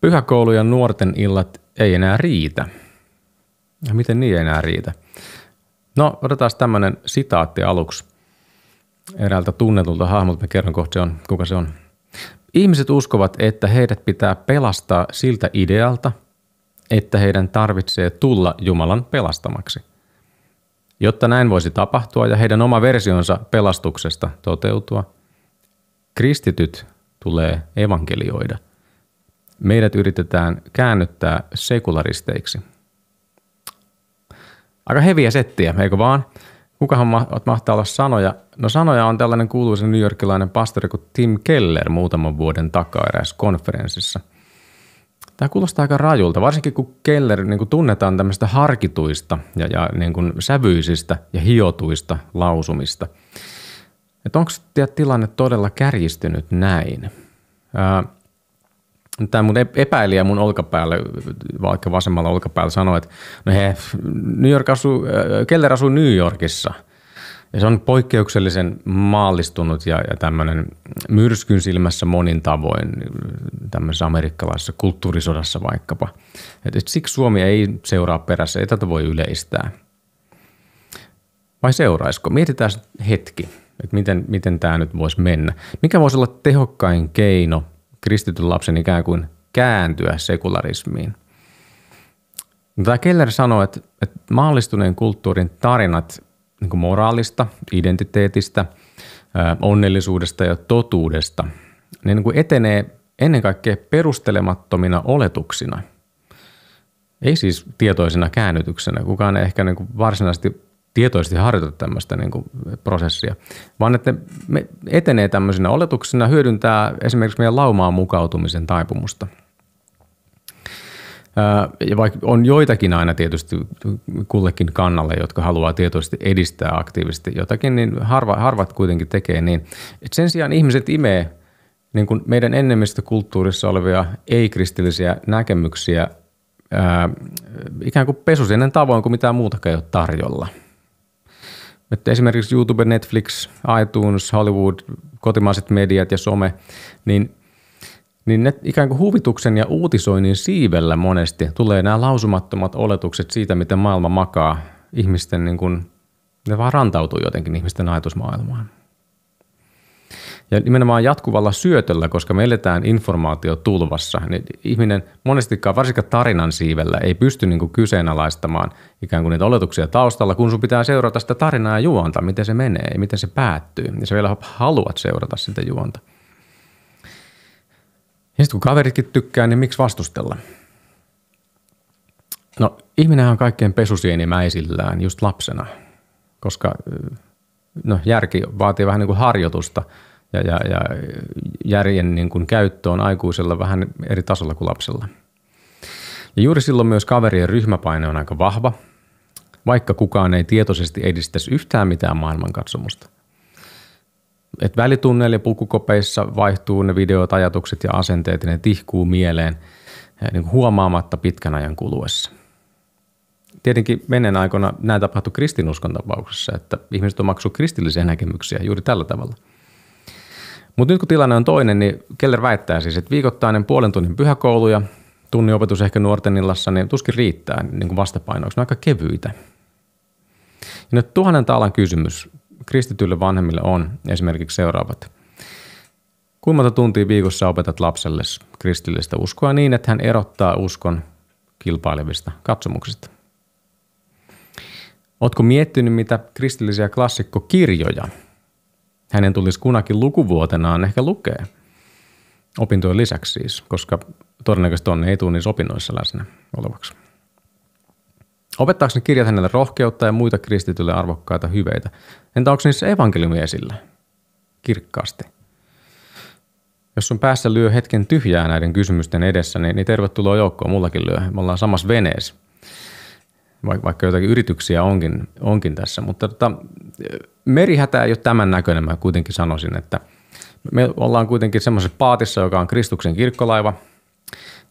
pyhäkoulujen nuorten illat ei enää riitä. Ja miten niin ei enää riitä? No, otetaan tämmöinen sitaatti aluksi eräältä tunnetulta hahmolta. Mä kerron kohta, se on, kuka se on. Ihmiset uskovat, että heidät pitää pelastaa siltä idealta, että heidän tarvitsee tulla Jumalan pelastamaksi. Jotta näin voisi tapahtua ja heidän oma versionsa pelastuksesta toteutua, kristityt tulee evankelioida – meidät yritetään käännyttää sekularisteiksi. Aika heviä settiä, eikö vaan? Kukahan mahtaa olla sanoja? No sanoja on tällainen kuuluisa New Yorkilainen pastori kuin Tim Keller muutaman vuoden takaa eräässä konferenssissa. Tämä kuulostaa aika rajulta, varsinkin kun Keller niin kuin tunnetaan tämmöistä harkituista ja, ja niin kuin sävyisistä ja hiotuista lausumista. Että onko tilanne todella kärjistynyt näin? Öö, tämä mun epäilijä mun olkapäällä, vaikka vasemmalla olkapäällä sanoi, että no he, New York asuu, äh, Keller asuu New Yorkissa. Ja se on poikkeuksellisen maallistunut ja, ja tämmöinen myrskyn silmässä monin tavoin tämmöisessä amerikkalaisessa kulttuurisodassa vaikkapa. Et, et siksi Suomi ei seuraa perässä, ei tätä voi yleistää. Vai seuraisiko? Mietitään hetki, että miten, miten tämä nyt voisi mennä. Mikä voisi olla tehokkain keino – kristityn lapsen ikään kuin kääntyä sekularismiin. No, Tämä Keller sanoi, että, että maallistuneen kulttuurin tarinat niin kuin moraalista, identiteetistä, onnellisuudesta ja totuudesta, ne niin kuin etenee ennen kaikkea perustelemattomina oletuksina. Ei siis tietoisena käännytyksenä. Kukaan ei ehkä niin kuin varsinaisesti tietoisesti harjoita tämmöistä niin kuin prosessia, vaan että me etenee tämmöisenä oletuksena hyödyntää esimerkiksi meidän laumaan mukautumisen taipumusta. Ja vaikka on joitakin aina tietysti kullekin kannalle, jotka haluaa tietoisesti edistää aktiivisesti jotakin, niin harva, harvat kuitenkin tekee niin. Et sen sijaan ihmiset imee niin kuin meidän enemmistökulttuurissa olevia ei-kristillisiä näkemyksiä ää, ikään kuin pesusinen tavoin kuin mitään muutakaan ei ole tarjolla – että esimerkiksi YouTube, Netflix, iTunes, Hollywood, kotimaiset mediat ja some, niin, niin ne ikään kuin huvituksen ja uutisoinnin siivellä monesti tulee nämä lausumattomat oletukset siitä, miten maailma makaa ihmisten, niin kuin, ne vaan rantautuu jotenkin ihmisten ajatusmaailmaan ja nimenomaan jatkuvalla syötöllä, koska me eletään informaatiotulvassa, niin ihminen monestikaan, varsinkaan tarinan siivellä, ei pysty niin kuin kyseenalaistamaan ikään kuin niitä oletuksia taustalla, kun sun pitää seurata sitä tarinaa ja juonta, miten se menee ja miten se päättyy. Ja sä vielä haluat seurata sitä juonta. Ja sitten kun kaveritkin tykkää, niin miksi vastustella? No ihminenhän on kaikkein pesusienimäisillään just lapsena, koska no, järki vaatii vähän niin kuin harjoitusta – ja, ja, ja järjen niin kuin käyttö on aikuisella vähän eri tasolla kuin lapsella. Ja juuri silloin myös kaverien ryhmäpaine on aika vahva, vaikka kukaan ei tietoisesti edistäisi yhtään mitään maailmankatsomusta. Et välitunneilla ja pukukopeissa vaihtuu ne videot, ajatukset ja asenteet ja ne tihkuu mieleen eh, niin kuin huomaamatta pitkän ajan kuluessa. Tietenkin menen aikoina näin tapahtui kristinuskon tapauksessa, että ihmiset omaksuivat kristillisiä näkemyksiä juuri tällä tavalla – mutta nyt kun tilanne on toinen, niin Keller väittää siis, että viikoittainen puolen tunnin pyhäkoulu ja tunnin opetus ehkä nuorten illassa, niin tuskin riittää niin kuin vastapainoiksi. Ne on aika kevyitä. Ja nyt tuhannen taalan kysymys kristityille vanhemmille on esimerkiksi seuraavat. Kuinka monta tuntia viikossa opetat lapselle kristillistä uskoa niin, että hän erottaa uskon kilpailevista katsomuksista? Oletko miettinyt, mitä kristillisiä klassikkokirjoja hänen tulisi kunakin lukuvuotenaan ehkä lukea. Opintojen lisäksi siis, koska todennäköisesti on ei tule niissä opinnoissa läsnä olevaksi. Opettaako ne kirjat hänelle rohkeutta ja muita kristitylle arvokkaita hyveitä? Entä onko niissä evankeliumi esillä? Kirkkaasti. Jos sun päässä lyö hetken tyhjää näiden kysymysten edessä, niin, niin tervetuloa joukkoon. Mullakin lyö. Me ollaan samassa veneessä. Vaikka jotakin yrityksiä onkin, onkin tässä. Mutta tota, merihätä ei ole tämän näköinen, mä kuitenkin sanoisin, että me ollaan kuitenkin semmoisessa paatissa, joka on Kristuksen kirkkolaiva,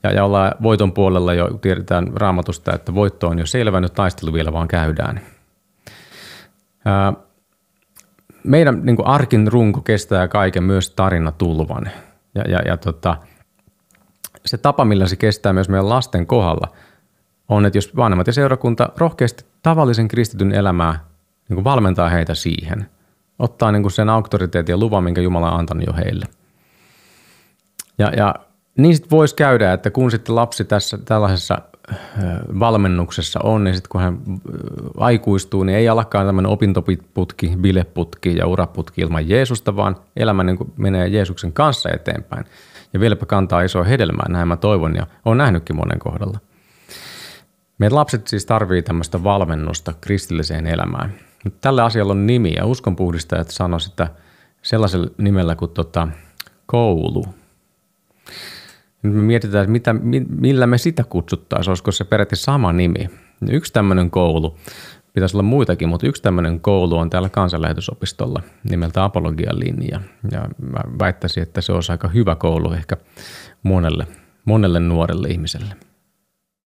ja, ja ollaan voiton puolella jo, tiedetään raamatusta, että voitto on jo selvä, nyt taistelu vielä vaan käydään. Ää, meidän niin kuin arkin runko kestää kaiken myös tarinatulvan. Ja, ja, ja tota, se tapa, millä se kestää myös meidän lasten kohdalla, on, että jos vanhemmat ja seurakunta rohkeasti tavallisen kristityn elämää niin kuin valmentaa heitä siihen. Ottaa niin kuin sen auktoriteetin ja luvan, minkä Jumala on antanut jo heille. Ja, ja niin sitten voisi käydä, että kun sitten lapsi tässä tällaisessa valmennuksessa on, niin sitten kun hän aikuistuu, niin ei alkaa tämmöinen opintoputki, bileputki ja uraputki ilman Jeesusta, vaan elämä niin kuin menee Jeesuksen kanssa eteenpäin. Ja vieläpä kantaa isoa hedelmää, näin mä toivon ja olen nähnytkin monen kohdalla. Meidän lapset siis tarvii tämmöistä valmennusta kristilliseen elämään tällä asialla on nimi ja uskonpuhdistajat sano sitä sellaisella nimellä kuin tota, koulu. Nyt me mietitään, että mitä, millä me sitä kutsuttaisiin, olisiko se periaatteessa sama nimi. Yksi tämmöinen koulu, pitäisi olla muitakin, mutta yksi tämmöinen koulu on täällä kansanlähetysopistolla nimeltä Apologian linja. Ja mä väittäisin, että se olisi aika hyvä koulu ehkä monelle, monelle nuorelle ihmiselle.